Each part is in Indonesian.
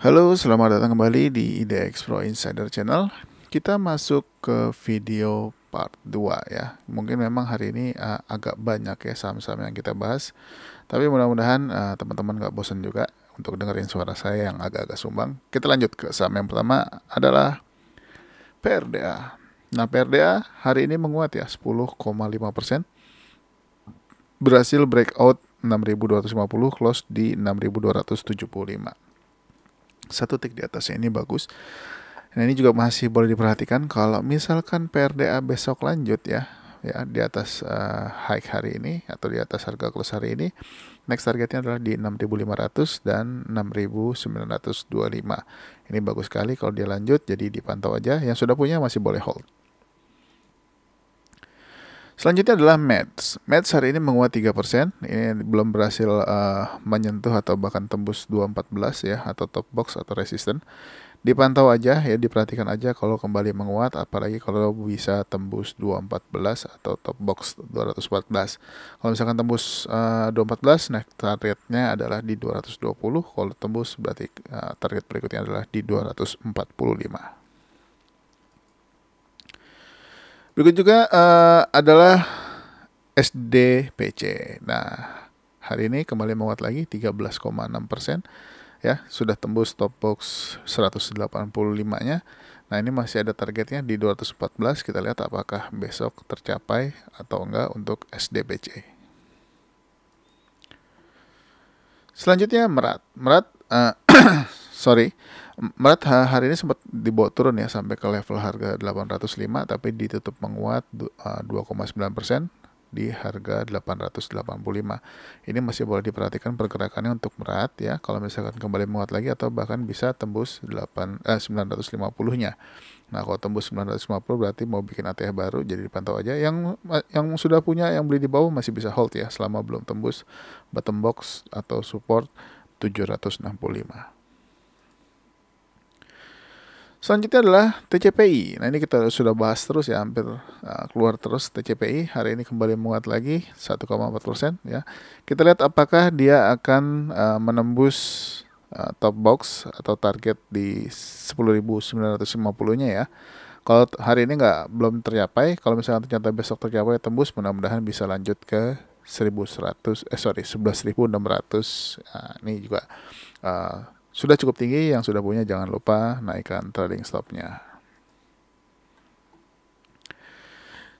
Halo, selamat datang kembali di IDX Pro Insider Channel. Kita masuk ke video part 2 ya. Mungkin memang hari ini uh, agak banyak ya saham-saham yang kita bahas. Tapi mudah-mudahan uh, teman-teman nggak bosan juga untuk dengerin suara saya yang agak-agak sumbang. Kita lanjut ke saham yang pertama adalah PRDA. Nah, PRDA hari ini menguat ya 10,5%. Berhasil breakout 6.250 close di 6.275 satu tick di atasnya ini bagus. Nah ini juga masih boleh diperhatikan kalau misalkan PRDA besok lanjut ya ya di atas uh, eh, high hari ini atau di atas harga close hari ini next targetnya adalah di 6.500 dan 6.925 ini bagus sekali kalau dia lanjut jadi dipantau aja yang sudah punya masih boleh hold Selanjutnya adalah Mets. Mets hari ini menguat 3%. Ini belum berhasil uh, menyentuh atau bahkan tembus 214 ya atau top box atau resisten. Dipantau aja ya diperhatikan aja kalau kembali menguat apalagi kalau bisa tembus 214 atau top box 214. Kalau misalkan tembus uh, eh, 214 nah targetnya adalah di 220. Kalau tembus berarti uh, target berikutnya adalah di 245. Berikut juga uh, adalah SDPC. Nah, hari ini kembali menguat lagi 13,6 ya sudah tembus top box 185-nya. Nah, ini masih ada targetnya di 214. Kita lihat apakah besok tercapai atau enggak untuk SDPC. Selanjutnya Merat. Merat uh, sorry. Maret hari ini sempat dibawa turun ya sampai ke level harga 805 tapi ditutup menguat 2,9 eh, persen di harga 885. Ini masih boleh diperhatikan pergerakannya untuk Merat ya. Kalau misalkan kembali menguat lagi atau bahkan bisa tembus 8 eh, 950-nya. Nah, kalau tembus 950 berarti mau bikin ATH baru jadi dipantau aja. Yang yang sudah punya yang beli di bawah masih bisa hold ya selama belum tembus bottom box atau support 765. Selanjutnya adalah TCPI. Nah ini kita sudah bahas terus ya, hampir uh, keluar terus TCPI. Hari ini kembali menguat lagi 1,4 persen ya. Kita lihat apakah dia akan uh, menembus uh, top box atau target di 10.950-nya ya. Kalau hari ini nggak belum tercapai, kalau misalnya ternyata besok tercapai tembus, mudah-mudahan bisa lanjut ke 1.100, eh sorry 11.600. Nah, ini juga uh, sudah cukup tinggi, yang sudah punya jangan lupa naikkan trading stopnya.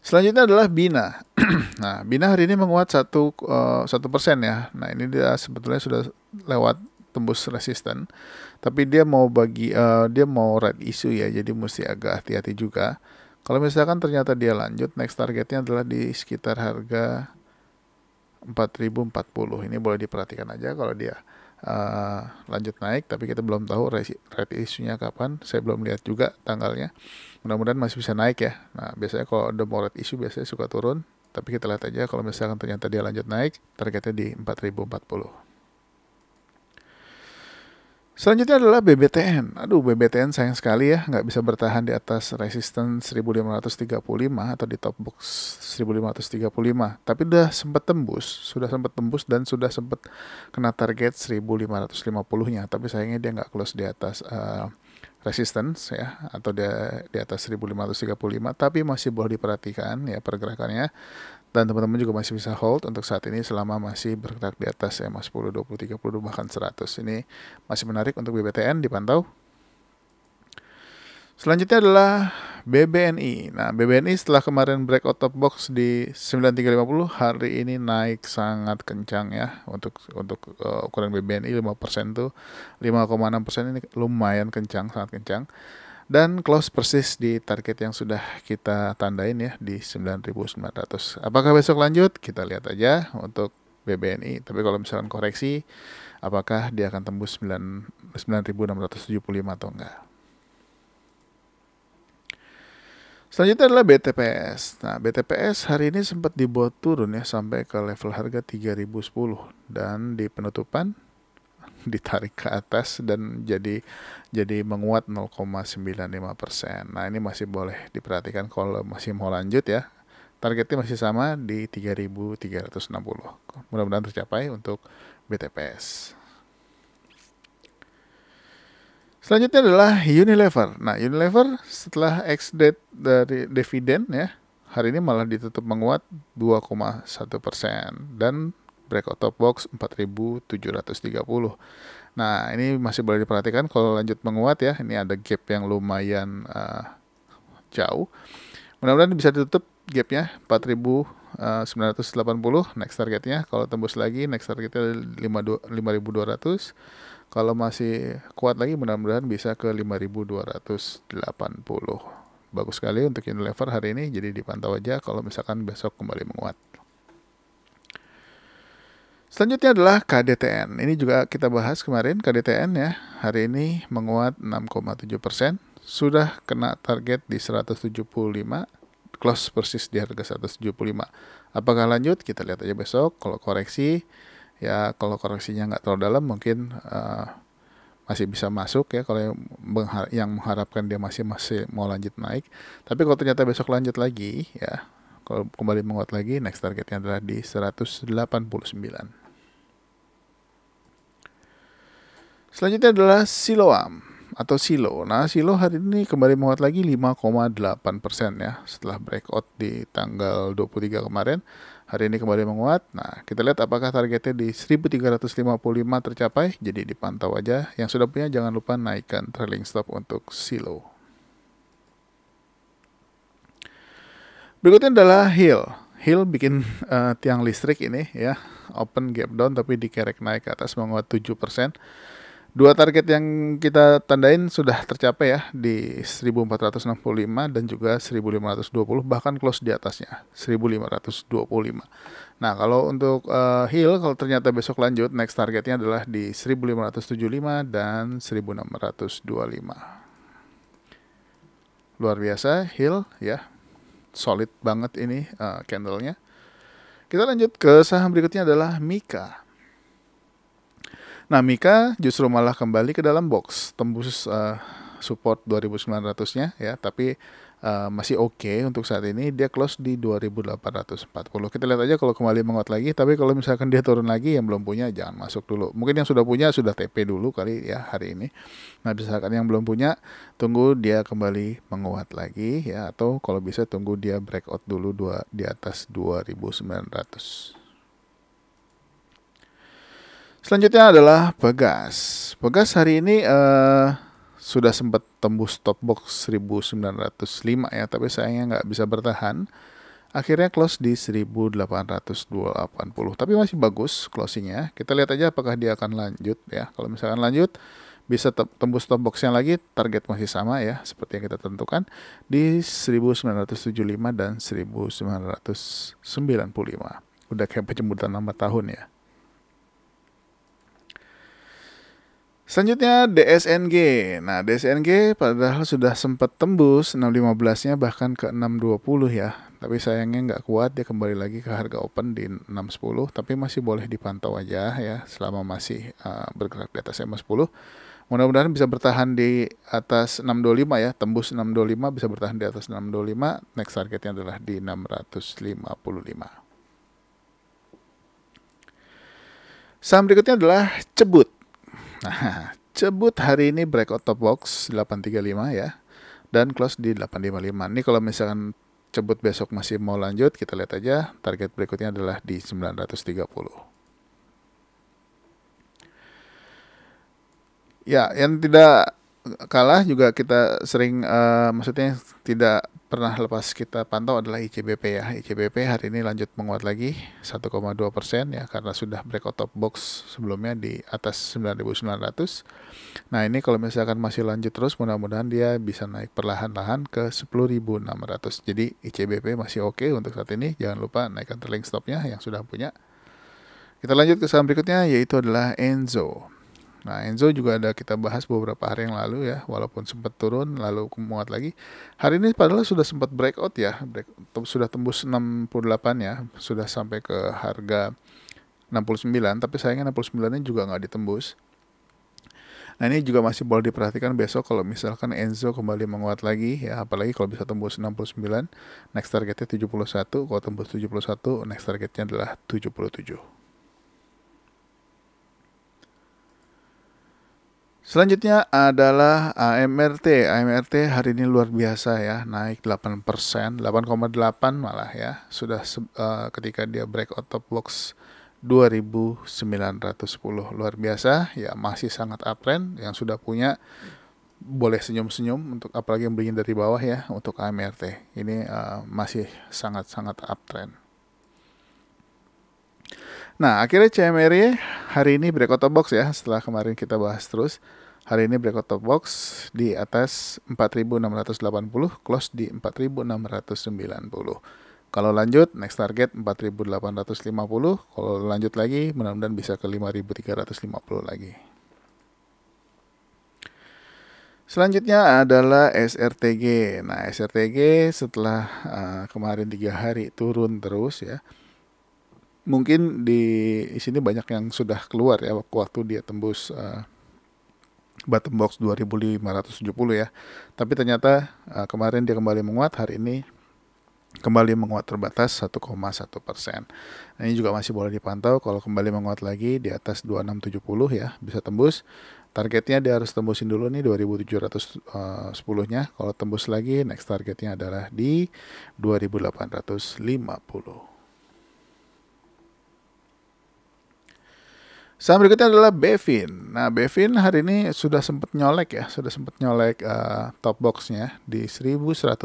Selanjutnya adalah Bina. nah, Bina hari ini menguat satu eh, satu persen ya. Nah, ini dia sebetulnya sudah lewat tembus resisten, tapi dia mau bagi uh, dia mau red isu ya, jadi mesti agak hati-hati juga. Kalau misalkan ternyata dia lanjut, next targetnya adalah di sekitar harga 4040. Ini boleh diperhatikan aja kalau dia uh, lanjut naik tapi kita belum tahu rate isunya kapan saya belum lihat juga tanggalnya mudah-mudahan masih bisa naik ya nah biasanya kalau ada more rate isu biasanya suka turun tapi kita lihat aja kalau misalkan ternyata dia lanjut naik targetnya di 4040 Selanjutnya adalah BBTN. Aduh, BBTN sayang sekali ya, nggak bisa bertahan di atas resisten 1535 atau di top box 1535. Tapi udah sempat tembus, sudah sempat tembus dan sudah sempat kena target 1550-nya. Tapi sayangnya dia nggak close di atas uh, resistance ya, atau dia di atas 1535. Tapi masih boleh diperhatikan ya pergerakannya dan teman-teman juga masih bisa hold untuk saat ini selama masih bergerak di atas EMA 10, 20, 30, bahkan 100. Ini masih menarik untuk BBTN dipantau. Selanjutnya adalah BBNI. Nah, BBNI setelah kemarin breakout top box di 9350, hari ini naik sangat kencang ya untuk untuk uh, ukuran BBNI 5% tuh 5,6% ini lumayan kencang, sangat kencang dan close persis di target yang sudah kita tandain ya di 9.900. Apakah besok lanjut? Kita lihat aja untuk BBNI. Tapi kalau misalkan koreksi, apakah dia akan tembus 9.675 atau enggak? Selanjutnya adalah BTPS. Nah, BTPS hari ini sempat dibuat turun ya sampai ke level harga 3010 dan di penutupan ditarik ke atas dan jadi jadi menguat 0,95 persen. Nah ini masih boleh diperhatikan kalau masih mau lanjut ya. Targetnya masih sama di 3.360. Mudah-mudahan tercapai untuk BTPS. Selanjutnya adalah Unilever. Nah, Unilever setelah ex-date dari dividen ya, hari ini malah ditutup menguat 2,1 persen dan breakout top box 4730. Nah, ini masih boleh diperhatikan kalau lanjut menguat ya. Ini ada gap yang lumayan uh, jauh. Mudah-mudahan bisa ditutup gapnya 4980 eh, next targetnya kalau tembus lagi next targetnya 5200 kalau masih kuat lagi mudah-mudahan bisa ke 5280 bagus sekali untuk Unilever hari ini jadi dipantau aja kalau misalkan besok kembali menguat Selanjutnya adalah KDTN. Ini juga kita bahas kemarin KDTN ya. Hari ini menguat 6,7 persen. Sudah kena target di 175. Close persis di harga 175. Apakah lanjut? Kita lihat aja besok. Kalau koreksi, ya kalau koreksinya nggak terlalu dalam mungkin uh, masih bisa masuk ya kalau yang, mengharapkan dia masih masih mau lanjut naik. Tapi kalau ternyata besok lanjut lagi ya kalau kembali menguat lagi next targetnya adalah di 189. Selanjutnya adalah Siloam atau Silo. Nah, Silo hari ini kembali menguat lagi 5,8 persen ya setelah breakout di tanggal 23 kemarin. Hari ini kembali menguat. Nah, kita lihat apakah targetnya di 1355 tercapai. Jadi dipantau aja. Yang sudah punya jangan lupa naikkan trailing stop untuk Silo. Berikutnya adalah Hill. Hill bikin uh, tiang listrik ini ya. Open gap down tapi dikerek naik ke atas menguat 7 persen. Dua target yang kita tandain sudah tercapai ya di 1465 dan juga 1520 bahkan close di atasnya 1525. Nah, kalau untuk uh, eh, hill kalau ternyata besok lanjut next targetnya adalah di 1575 dan 1625. Luar biasa hill ya. Solid banget ini uh, candlenya. Kita lanjut ke saham berikutnya adalah Mika. Nah Mika justru malah kembali ke dalam box, tembus uh, support 2900-nya ya, tapi uh, masih oke okay untuk saat ini. Dia close di 2840. Kita lihat aja kalau kembali menguat lagi, tapi kalau misalkan dia turun lagi yang belum punya jangan masuk dulu. Mungkin yang sudah punya sudah TP dulu kali ya hari ini. Nah, misalkan yang belum punya tunggu dia kembali menguat lagi ya atau kalau bisa tunggu dia breakout dulu dua di atas 2900. Selanjutnya adalah Bagas. Bagas hari ini uh, sudah sempat tembus top box 1905 ya, tapi sayangnya nggak bisa bertahan. Akhirnya close di 1880, tapi masih bagus closingnya. Kita lihat aja apakah dia akan lanjut ya. Kalau misalkan lanjut, bisa tembus top boxnya lagi target masih sama ya seperti yang kita tentukan di 1975 dan 1995 udah kayak penjemputan nama tahun ya Selanjutnya DSNG. Nah, DSNG padahal sudah sempat tembus 615-nya bahkan ke 620 ya. Tapi sayangnya nggak kuat, dia kembali lagi ke harga open di 610. Tapi masih boleh dipantau aja ya selama masih uh, bergerak di atas M10. Mudah-mudahan bisa bertahan di atas 625 ya, tembus 625 bisa bertahan di atas 625. Next targetnya adalah di 655. Saham berikutnya adalah Cebut. Nah, Cebut hari ini break out top box 835 ya. Dan close di 855. Ini kalau misalkan Cebut besok masih mau lanjut, kita lihat aja target berikutnya adalah di 930. Ya, yang tidak kalah juga kita sering uh, maksudnya tidak pernah lepas kita pantau adalah ICBP ya. ICBP hari ini lanjut menguat lagi 1,2 persen ya karena sudah break out of box sebelumnya di atas 9.900. Nah ini kalau misalkan masih lanjut terus mudah-mudahan dia bisa naik perlahan-lahan ke 10.600. Jadi ICBP masih oke okay untuk saat ini. Jangan lupa naikkan trailing stopnya yang sudah punya. Kita lanjut ke saham berikutnya yaitu adalah Enzo. Nah, Enzo juga ada kita bahas beberapa hari yang lalu ya, walaupun sempat turun lalu muat lagi. Hari ini padahal sudah sempat breakout ya, break, sudah tembus 68 ya, sudah sampai ke harga 69, tapi sayangnya 69-nya juga nggak ditembus. Nah ini juga masih boleh diperhatikan besok kalau misalkan Enzo kembali menguat lagi ya apalagi kalau bisa tembus 69 next targetnya 71 kalau tembus 71 next targetnya adalah 77. Selanjutnya adalah AMRT. Eh, AMRT hari ini luar biasa ya, naik 8%, 8,8 malah ya. Sudah uh, ketika dia break out top box 2910 luar biasa ya masih sangat uptrend yang sudah punya boleh senyum-senyum untuk apalagi yang beli dari bawah ya untuk AMRT ini uh, masih sangat-sangat uptrend. Nah akhirnya CMRI hari ini breakout box ya setelah kemarin kita bahas terus Hari ini breakout top box di atas 4680, close di 4690. Kalau lanjut, next target 4850. Kalau lanjut lagi, mudah-mudahan bisa ke 5350 lagi. Selanjutnya adalah SRTG. Nah, SRTG setelah uh, kemarin tiga hari turun terus ya. Mungkin di, sini banyak yang sudah keluar ya waktu dia tembus uh, bottom box 2570 ya. Tapi ternyata uh, kemarin dia kembali menguat, hari ini kembali menguat terbatas 1,1 persen. Nah, ini juga masih boleh dipantau kalau kembali menguat lagi di atas 2670 ya bisa tembus. Targetnya dia harus tembusin dulu nih 2710-nya. Eh, kalau tembus lagi next targetnya adalah di 2850. Saham berikutnya adalah Bevin. Nah, Bevin hari ini sudah sempat nyolek ya, sudah sempat nyolek uh, top boxnya di 1145,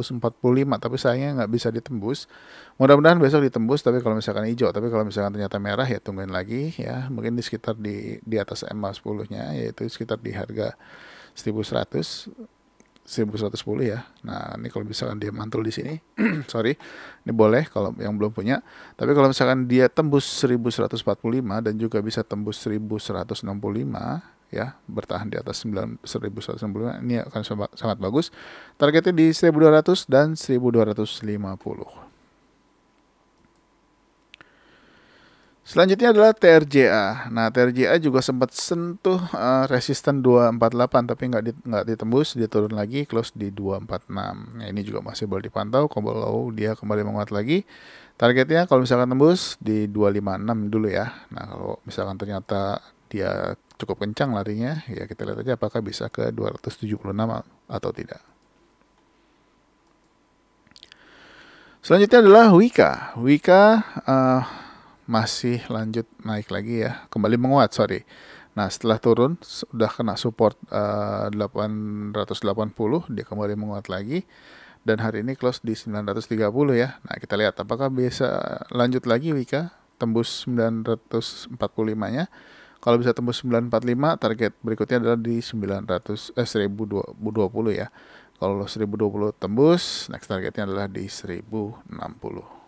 tapi sayangnya nggak bisa ditembus. Mudah-mudahan besok ditembus, tapi kalau misalkan hijau, tapi kalau misalkan ternyata merah ya tungguin lagi ya, mungkin di sekitar di di atas MA 10-nya, yaitu sekitar di harga 1100. 1110 ya. Nah, ini kalau misalkan dia mantul di sini, sorry, ini boleh kalau yang belum punya. Tapi kalau misalkan dia tembus 1145 dan juga bisa tembus 1165 ya, bertahan di atas 1165, ini akan sangat bagus. Targetnya di 1200 dan 1250. Selanjutnya adalah TRJA. Nah, TRJA juga sempat sentuh uh, resisten 248 tapi nggak di, nggak ditembus, dia turun lagi close di 246. Nah, ini juga masih boleh dipantau kalau dia kembali menguat lagi. Targetnya kalau misalkan tembus di 256 dulu ya. Nah, kalau misalkan ternyata dia cukup kencang larinya, ya kita lihat aja apakah bisa ke 276 atau tidak. Selanjutnya adalah Wika. Wika uh, masih lanjut naik lagi ya, kembali menguat sorry. Nah setelah turun sudah kena support eh, uh, 880 dia kembali menguat lagi dan hari ini close di 930 ya. Nah kita lihat apakah bisa lanjut lagi Wika tembus 945-nya. Kalau bisa tembus 945 target berikutnya adalah di 900 eh 1020 ya. Kalau 1020 tembus, next targetnya adalah di 1060.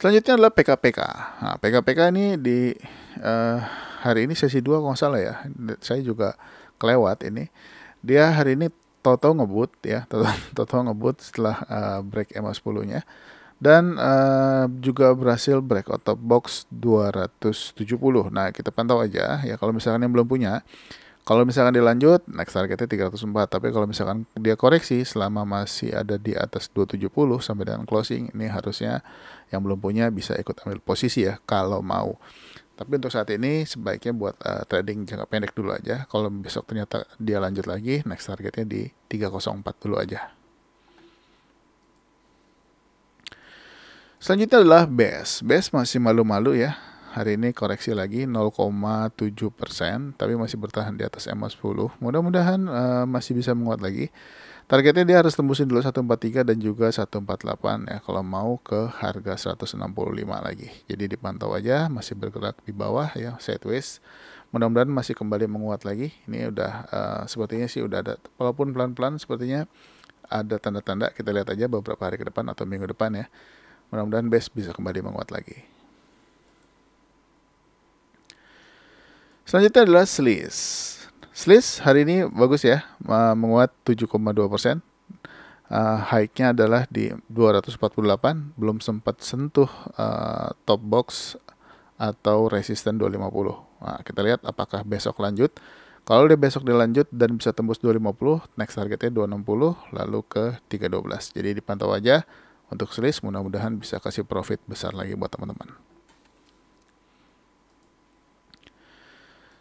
Selanjutnya adalah PKPK. Nah, PKPK ini di eh, hari ini sesi 2 kalau nggak salah ya. Saya juga kelewat ini. Dia hari ini Toto ngebut ya, Toto, Toto ngebut setelah uh, break MA 10-nya. Dan uh, juga berhasil break out of box 270. Nah, kita pantau aja ya kalau misalkan yang belum punya kalau misalkan dilanjut, next targetnya 304. Tapi kalau misalkan dia koreksi selama masih ada di atas 270 sampai dengan closing, ini harusnya yang belum punya bisa ikut ambil posisi ya kalau mau. Tapi untuk saat ini sebaiknya buat uh, trading jangka pendek dulu aja. Kalau besok ternyata dia lanjut lagi, next targetnya di 304 dulu aja. Selanjutnya adalah BS. E BS e masih malu-malu ya hari ini koreksi lagi 0,7 persen, tapi masih bertahan di atas ma 10. Mudah-mudahan uh, masih bisa menguat lagi. Targetnya dia harus tembusin dulu 143 dan juga 148 ya kalau mau ke harga 165 lagi. Jadi dipantau aja masih bergerak di bawah ya sideways. Mudah-mudahan masih kembali menguat lagi. Ini udah uh, sepertinya sih udah ada walaupun pelan-pelan sepertinya ada tanda-tanda kita lihat aja beberapa hari ke depan atau minggu depan ya. Mudah-mudahan base bisa kembali menguat lagi. Selanjutnya adalah Sliss. Sliss hari ini bagus ya, menguat 7,2 persen. Uh, high-nya adalah di 248, belum sempat sentuh uh, top box atau resisten 250. Nah, kita lihat apakah besok lanjut. Kalau dia besok dilanjut dan bisa tembus 250, next targetnya 260, lalu ke 312. Jadi dipantau aja untuk selis, mudah-mudahan bisa kasih profit besar lagi buat teman-teman.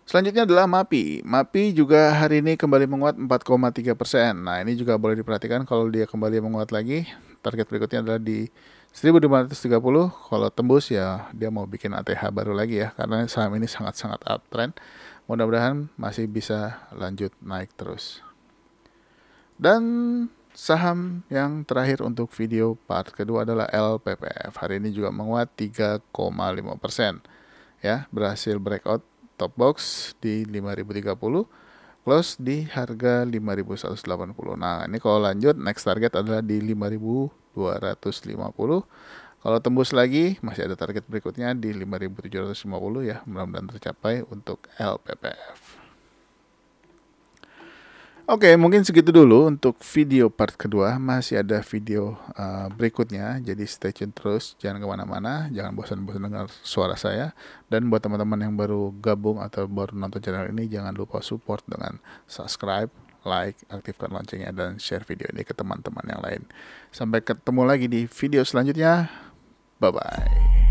Selanjutnya adalah MAPI. MAPI juga hari ini kembali menguat 4,3 persen. Nah ini juga boleh diperhatikan kalau dia kembali menguat lagi. Target berikutnya adalah di 1530. Kalau tembus ya dia mau bikin ATH baru lagi ya. Karena saham ini sangat-sangat uptrend. Mudah-mudahan masih bisa lanjut naik terus. Dan Saham yang terakhir untuk video part kedua adalah LPPF. Hari ini juga menguat 3,5 persen. Ya, berhasil breakout top box di 5030 close di harga 5180 nah ini kalau lanjut next target adalah di 5250 kalau tembus lagi masih ada target berikutnya di 5750 ya mudah-mudahan tercapai untuk LPPF Oke, okay, mungkin segitu dulu untuk video part kedua. Masih ada video uh, berikutnya, jadi stay tune terus. Jangan kemana-mana, jangan bosan-bosan dengar suara saya. Dan buat teman-teman yang baru gabung atau baru nonton channel ini, jangan lupa support dengan subscribe, like, aktifkan loncengnya, dan share video ini ke teman-teman yang lain. Sampai ketemu lagi di video selanjutnya. Bye-bye.